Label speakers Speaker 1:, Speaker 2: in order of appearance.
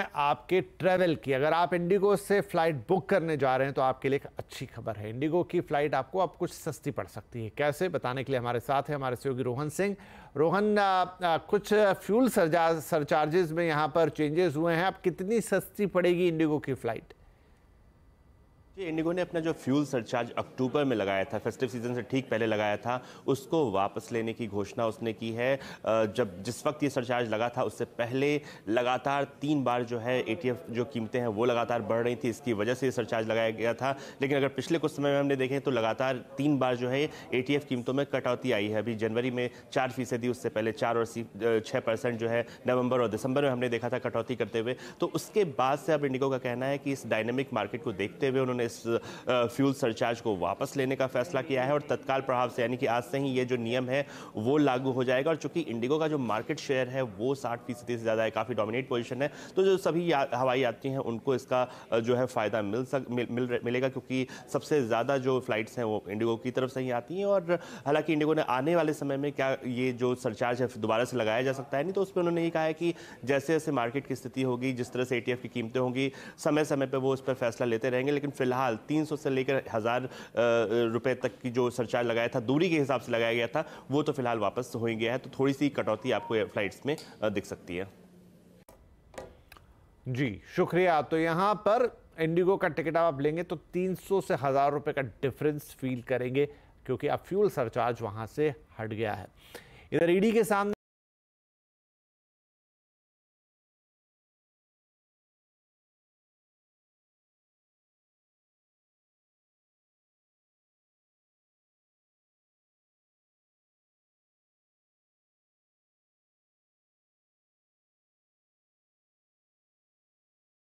Speaker 1: आपके ट्रैवल की अगर आप इंडिगो से फ्लाइट बुक करने जा रहे हैं तो आपके लिए एक अच्छी खबर है इंडिगो की फ्लाइट आपको आप कुछ सस्ती पड़ सकती है कैसे बताने के लिए हमारे साथ है हमारे सहयोगी रोहन सिंह रोहन आ, आ, कुछ फ्यूल सरचार्जेज में यहाँ पर चेंजेस हुए हैं आप कितनी सस्ती पड़ेगी इंडिगो की फ्लाइट
Speaker 2: इंडिगो ने अपना जो फ्यूल सरचार्ज अक्टूबर में लगाया था फेस्टिव सीजन से ठीक पहले लगाया था उसको वापस लेने की घोषणा उसने की है जब जिस वक्त ये सरचार्ज लगा था उससे पहले लगातार तीन बार जो है ए जो कीमतें हैं वो लगातार बढ़ रही थी इसकी वजह से ये सरचार्ज लगाया गया था लेकिन अगर पिछले कुछ समय में हमने देखें तो लगातार तीन बार जो है ए कीमतों में कटौती आई है अभी जनवरी में चार फीसदी उससे पहले चार और छः परसेंट जो है नवंबर और दिसंबर में हमने देखा था कटौती करते हुए तो उसके बाद से अब इंडिगो का कहना है कि इस डायनेमिक मार्केट को देखते हुए उन्होंने इस फ्यूल सरचार्ज को वापस लेने का फैसला किया है और तत्काल प्रभाव से यानी कि आज से ही ये जो नियम है वो लागू हो जाएगा और चूंकि इंडिगो का जो मार्केट शेयर है वो साठ फीसदी से ज़्यादा है काफ़ी डोमिनेट पोजिशन है तो जो सभी या, हवाई यात्री हैं उनको इसका जो है फ़ायदा मिल सक मिल, मिल मिलेगा क्योंकि सबसे ज़्यादा जो फ्लाइट्स हैं वो इंडिगो की तरफ से ही आती हैं और हालांकि इंडिगो ने आने वाले समय में क्या ये जो सरचार्ज है दोबारा से लगाया जा सकता है नहीं तो उस पर उन्होंने ये कहा है कि जैसे जैसे मार्केट की स्थिति होगी जिस तरह से ए की कीमतें होंगी समय समय पर वो उस पर फैसला लेते रहेंगे लेकिन फिलहाल फिलहाल 300 से लेकर हज़ार रुपए तक की जो सरचार्ज लगाया था दूरी के हिसाब से लगाया गया था वो तो फिलहाल वापस हो गया है तो थोड़ी सी कटौती आपको फ्लाइट्स में दिख सकती है जी
Speaker 1: शुक्रिया तो यहाँ पर इंडिगो का टिकट आप लेंगे तो 300 से हज़ार रुपए का डिफरेंस फील करेंगे क्योंकि अब फ्यूल सरचार्ज वहाँ से हट गया है इधर ईडी e के सामने